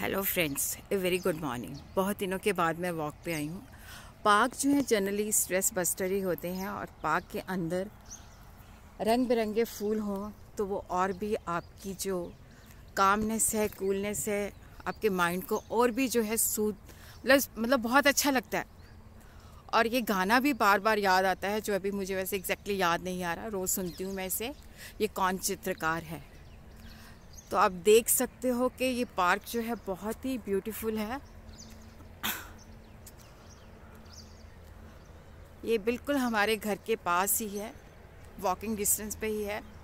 hello friends a very good morning बहुत दिनों के बाद मैं वॉक पे आई हूँ पार्क जो है जनरली स्ट्रेस बस्टर ही होते हैं और पार्क के अंदर रंग बिरंगे फूल हों तो वो और भी आपकी जो कामनेस है कूलनेस है आपके माइंड को और भी जो है सूद मतलब मतलब बहुत अच्छा लगता है और ये गाना भी बार बार याद आता है जो अभी मुझे वैसे एग्जैक्टली exactly याद नहीं आ रहा रोज़ सुनती हूँ मैं इसे ये कौन चित्रकार है तो आप देख सकते हो कि ये पार्क जो है बहुत ही ब्यूटीफुल है ये बिल्कुल हमारे घर के पास ही है वॉकिंग डिस्टेंस पे ही है